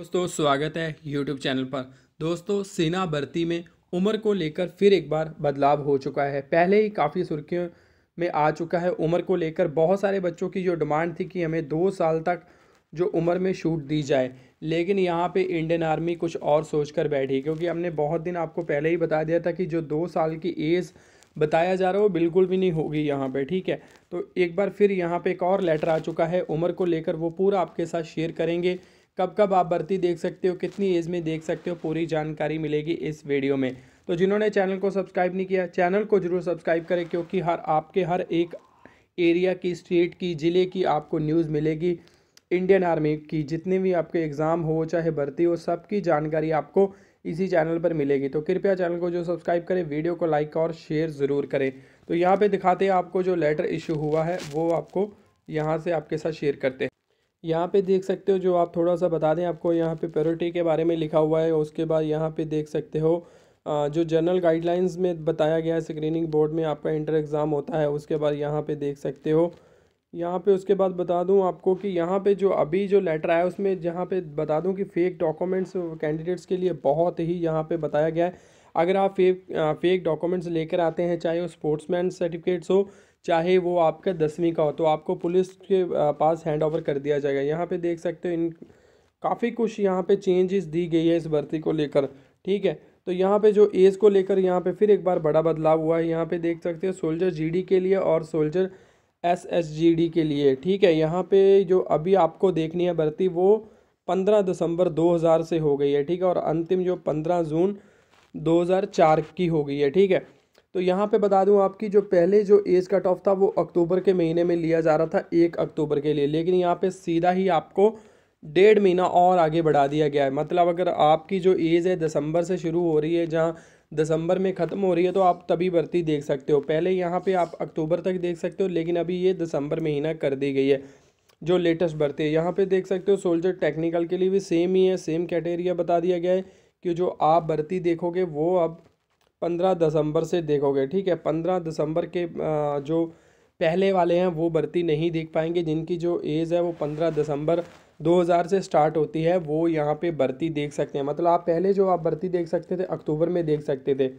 दोस्तों स्वागत है यूट्यूब चैनल पर दोस्तों सेना भर्ती में उम्र को लेकर फिर एक बार बदलाव हो चुका है पहले ही काफ़ी सुर्खियों में आ चुका है उम्र को लेकर बहुत सारे बच्चों की जो डिमांड थी कि हमें दो साल तक जो उम्र में छूट दी जाए लेकिन यहाँ पे इंडियन आर्मी कुछ और सोच कर बैठी क्योंकि हमने बहुत दिन आपको पहले ही बता दिया था कि जो दो साल की एज बताया जा रहा है वो बिल्कुल भी नहीं होगी यहाँ पे ठीक है तो एक बार फिर यहाँ पे एक और लेटर आ चुका है उम्र को लेकर वो पूरा आपके साथ शेयर करेंगे कब कब आप भर्ती देख सकते हो कितनी एज में देख सकते हो पूरी जानकारी मिलेगी इस वीडियो में तो जिन्होंने चैनल को सब्सक्राइब नहीं किया चैनल को जरूर सब्सक्राइब करें क्योंकि हर आपके हर एक एरिया की स्टेट की ज़िले की आपको न्यूज़ मिलेगी इंडियन आर्मी की जितने भी आपके एग्ज़ाम हो चाहे भर्ती हो सब की जानकारी आपको इसी चैनल पर मिलेगी तो कृपया चैनल को जो सब्सक्राइब करें वीडियो को लाइक और शेयर ज़रूर करें तो यहाँ पे दिखाते हैं आपको जो लेटर इशू हुआ है वो आपको यहाँ से आपके साथ शेयर करते हैं यहाँ पे देख सकते हो जो आप थोड़ा सा बता दें आपको यहाँ पे प्योरिटी के बारे में लिखा हुआ है उसके बाद यहाँ पे देख सकते हो जो जनरल गाइडलाइंस में बताया गया है स्क्रीनिंग बोर्ड में आपका इंटर एग्ज़ाम होता है उसके बाद यहाँ पे देख सकते हो यहाँ पे उसके बाद बता दूँ आपको कि यहाँ पे जो अभी जो लेटर आया उसमें जहाँ पे बता दूँ कि फ़ेक डॉक्यूमेंट्स कैंडिडेट्स के लिए बहुत ही यहाँ पर बताया गया है अगर आप फेक फेक डॉक्यूमेंट्स लेकर आते हैं चाहे वो स्पोर्ट्समैन सर्टिफिकेट्स हो चाहे वो आपका दसवीं का हो तो आपको पुलिस के पास हैंड ओवर कर दिया जाएगा यहाँ पे देख सकते हो इन काफ़ी कुछ यहाँ पे चेंजेस दी गई है इस भर्ती को लेकर ठीक है तो यहाँ पे जो एज को लेकर यहाँ पे फिर एक बार बड़ा बदलाव हुआ है यहाँ पे देख सकते हो सोल्जर जीडी के लिए और soldier S S G D के लिए ठीक है यहाँ पर जो अभी आपको देखनी है भर्ती वो पंद्रह दिसंबर दो हज़ार से हो गई है ठीक है और अंतिम जो पंद्रह जून दो हज़ार चार की हो गई है ठीक है तो यहाँ पे बता दूँ आपकी जो पहले जो एज कट ऑफ था वो अक्टूबर के महीने में लिया जा रहा था एक अक्टूबर के लिए लेकिन यहाँ पे सीधा ही आपको डेढ़ महीना और आगे बढ़ा दिया गया है मतलब अगर आपकी जो एज़ है दिसंबर से शुरू हो रही है जहाँ दिसंबर में ख़त्म हो रही है तो आप तभी भर्ती देख सकते हो पहले यहाँ पर आप अक्टूबर तक देख सकते हो लेकिन अभी ये दिसंबर महीना कर दी गई है जो लेटेस्ट भर्ती है यहाँ पर देख सकते हो सोल्जर टेक्निकल के लिए भी सेम ही है सेम कैटेरिया बता दिया गया है कि जो आप भर्ती देखोगे वो अब पंद्रह दिसंबर से देखोगे ठीक है पंद्रह दिसंबर के जो पहले वाले हैं वो भर्ती नहीं देख पाएंगे जिनकी जो एज़ है वो पंद्रह दिसंबर 2000 से स्टार्ट होती है वो यहाँ पे भर्ती देख सकते हैं मतलब आप पहले जो आप भर्ती देख सकते थे अक्टूबर में देख सकते थे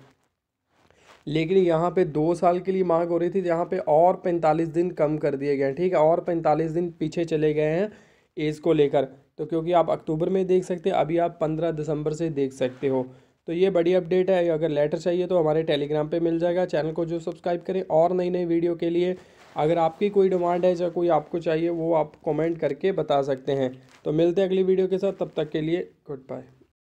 लेकिन यहाँ पे दो साल के लिए मांग हो रही थी यहाँ पे और पैंतालीस दिन कम कर दिए गए हैं ठीक है और पैंतालीस दिन पीछे चले गए हैं एज़ को लेकर तो क्योंकि आप अक्टूबर में देख सकते अभी आप पंद्रह दिसंबर से देख सकते हो तो ये बड़ी अपडेट है अगर लेटर चाहिए तो हमारे टेलीग्राम पे मिल जाएगा चैनल को जो सब्सक्राइब करें और नई नई वीडियो के लिए अगर आपकी कोई डिमांड है या कोई आपको चाहिए वो आप कमेंट करके बता सकते हैं तो मिलते हैं अगली वीडियो के साथ तब तक के लिए गुड बाय